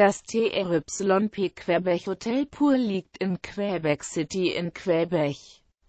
Das TRYP querbech Hotel Pur liegt in Quebec City in Quebec.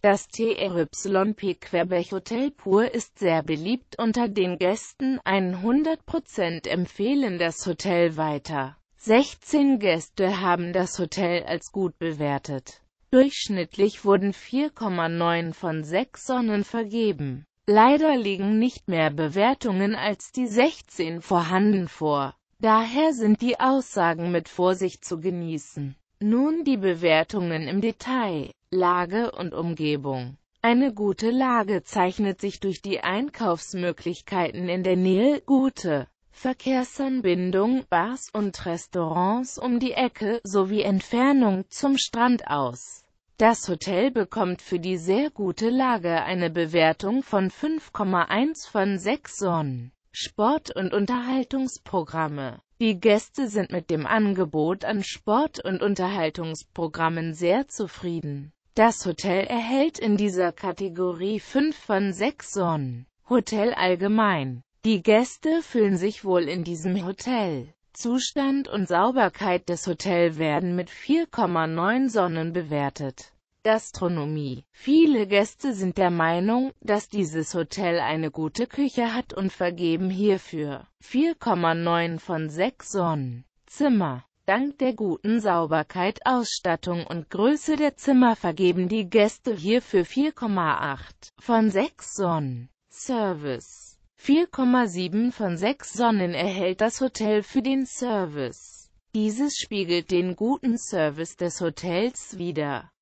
Das TRYP querbech Hotel Pur ist sehr beliebt unter den Gästen, 100% empfehlen das Hotel weiter. 16 Gäste haben das Hotel als gut bewertet. Durchschnittlich wurden 4,9 von 6 Sonnen vergeben. Leider liegen nicht mehr Bewertungen als die 16 vorhanden vor. Daher sind die Aussagen mit Vorsicht zu genießen. Nun die Bewertungen im Detail, Lage und Umgebung. Eine gute Lage zeichnet sich durch die Einkaufsmöglichkeiten in der Nähe, gute Verkehrsanbindung, Bars und Restaurants um die Ecke sowie Entfernung zum Strand aus. Das Hotel bekommt für die sehr gute Lage eine Bewertung von 5,1 von 6 Sonnen. Sport- und Unterhaltungsprogramme. Die Gäste sind mit dem Angebot an Sport- und Unterhaltungsprogrammen sehr zufrieden. Das Hotel erhält in dieser Kategorie 5 von 6 Sonnen. Hotel allgemein. Die Gäste fühlen sich wohl in diesem Hotel. Zustand und Sauberkeit des Hotels werden mit 4,9 Sonnen bewertet. Gastronomie. Viele Gäste sind der Meinung, dass dieses Hotel eine gute Küche hat und vergeben hierfür 4,9 von 6 Sonnen. Zimmer. Dank der guten Sauberkeit, Ausstattung und Größe der Zimmer vergeben die Gäste hierfür 4,8 von 6 Sonnen. Service. 4,7 von 6 Sonnen erhält das Hotel für den Service. Dieses spiegelt den guten Service des Hotels wider.